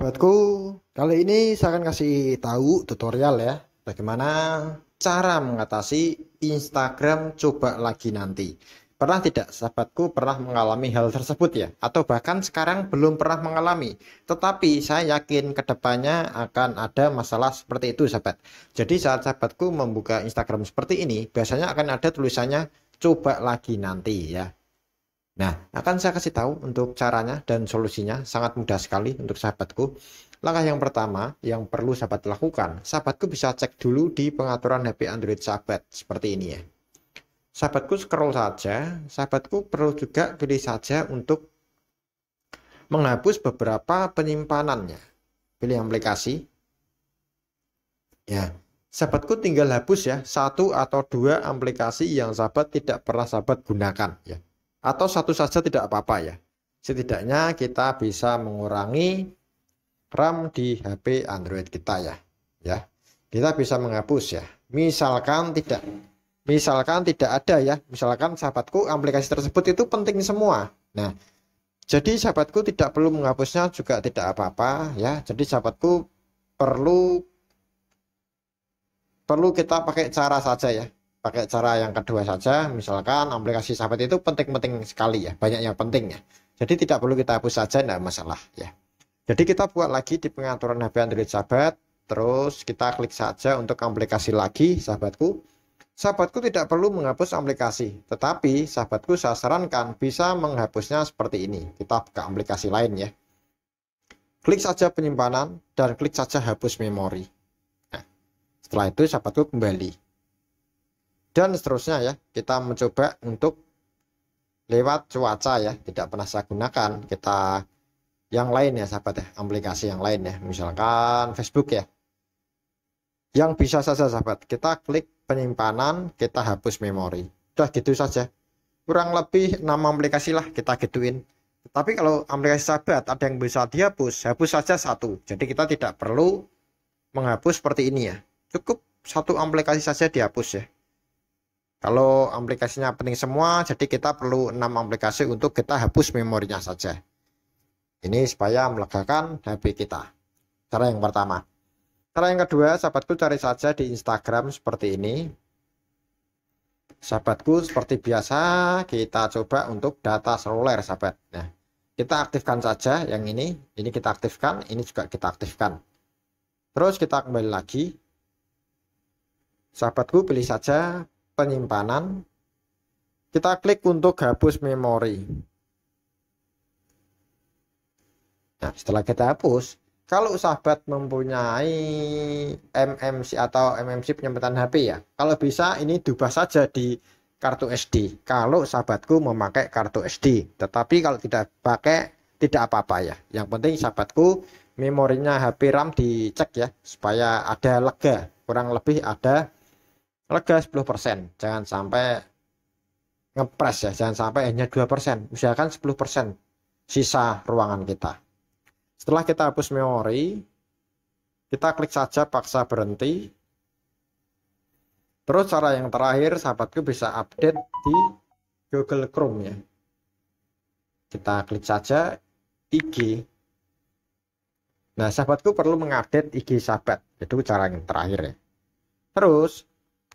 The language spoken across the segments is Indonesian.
Buatku, kali ini saya akan kasih tahu tutorial ya, bagaimana cara mengatasi Instagram coba lagi nanti. Pernah tidak sahabatku pernah mengalami hal tersebut ya? Atau bahkan sekarang belum pernah mengalami. Tetapi saya yakin kedepannya akan ada masalah seperti itu sahabat. Jadi saat sahabatku membuka Instagram seperti ini, biasanya akan ada tulisannya coba lagi nanti ya. Nah, akan saya kasih tahu untuk caranya dan solusinya sangat mudah sekali untuk sahabatku. Langkah yang pertama yang perlu sahabat lakukan, sahabatku bisa cek dulu di pengaturan HP Android sahabat seperti ini ya. Sahabatku scroll saja, sahabatku perlu juga pilih saja untuk menghapus beberapa penyimpanannya. Pilih aplikasi. Ya, sahabatku tinggal hapus ya satu atau dua aplikasi yang sahabat tidak pernah sahabat gunakan ya atau satu saja tidak apa-apa ya. Setidaknya kita bisa mengurangi RAM di HP Android kita ya. Ya. Kita bisa menghapus ya. Misalkan tidak misalkan tidak ada ya. Misalkan sahabatku aplikasi tersebut itu penting semua. Nah, jadi sahabatku tidak perlu menghapusnya juga tidak apa-apa ya. Jadi sahabatku perlu perlu kita pakai cara saja ya pakai cara yang kedua saja misalkan aplikasi sahabat itu penting-penting sekali ya banyak yang penting ya jadi tidak perlu kita hapus saja tidak masalah ya jadi kita buat lagi di pengaturan HP Android sahabat terus kita klik saja untuk aplikasi lagi sahabatku sahabatku tidak perlu menghapus aplikasi tetapi sahabatku saya sarankan bisa menghapusnya seperti ini kita buka aplikasi lain ya klik saja penyimpanan dan klik saja hapus memori nah, setelah itu sahabatku kembali dan seterusnya ya kita mencoba untuk lewat cuaca ya tidak pernah saya gunakan kita yang lain ya sahabat ya aplikasi yang lain ya misalkan Facebook ya yang bisa saja sahabat kita klik penyimpanan kita hapus memori udah gitu saja kurang lebih nama aplikasi lah kita gituin tapi kalau aplikasi sahabat ada yang bisa dihapus hapus saja satu jadi kita tidak perlu menghapus seperti ini ya cukup satu aplikasi saja dihapus ya kalau aplikasinya pening semua, jadi kita perlu 6 aplikasi untuk kita hapus memorinya saja. Ini supaya melegakan HP kita. Cara yang pertama. Cara yang kedua, sahabatku cari saja di Instagram seperti ini. Sahabatku, seperti biasa, kita coba untuk data seluler, sahabat. Nah, kita aktifkan saja yang ini. Ini kita aktifkan, ini juga kita aktifkan. Terus kita kembali lagi. Sahabatku, pilih saja penyimpanan. Kita klik untuk hapus memori. Nah, setelah kita hapus, kalau sahabat mempunyai MMC atau MMC penyimpanan HP ya, kalau bisa ini diubah saja di kartu SD. Kalau sahabatku memakai kartu SD, tetapi kalau tidak pakai tidak apa-apa ya. Yang penting sahabatku memorinya HP RAM dicek ya supaya ada lega. Kurang lebih ada lega 10%. Jangan sampai ngepres ya, jangan sampai hanya 2%. Usahakan 10% sisa ruangan kita. Setelah kita hapus memori, kita klik saja paksa berhenti. Terus cara yang terakhir sahabatku bisa update di Google Chrome ya. Kita klik saja IG. Nah, sahabatku perlu mengupdate IG sahabat. Itu cara yang terakhir ya. Terus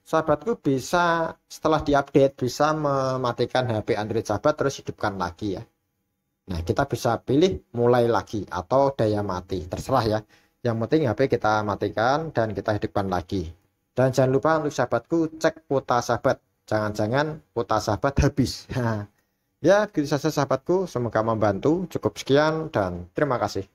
sahabatku bisa setelah diupdate bisa mematikan HP Android sahabat terus hidupkan lagi ya. Nah, kita bisa pilih mulai lagi atau daya mati, terserah ya. Yang penting HP kita matikan dan kita hidupkan lagi. Dan jangan lupa untuk sahabatku cek kuota sahabat. Jangan-jangan kuota sahabat habis. ya, gitu saja sahabatku, semoga membantu. Cukup sekian dan terima kasih.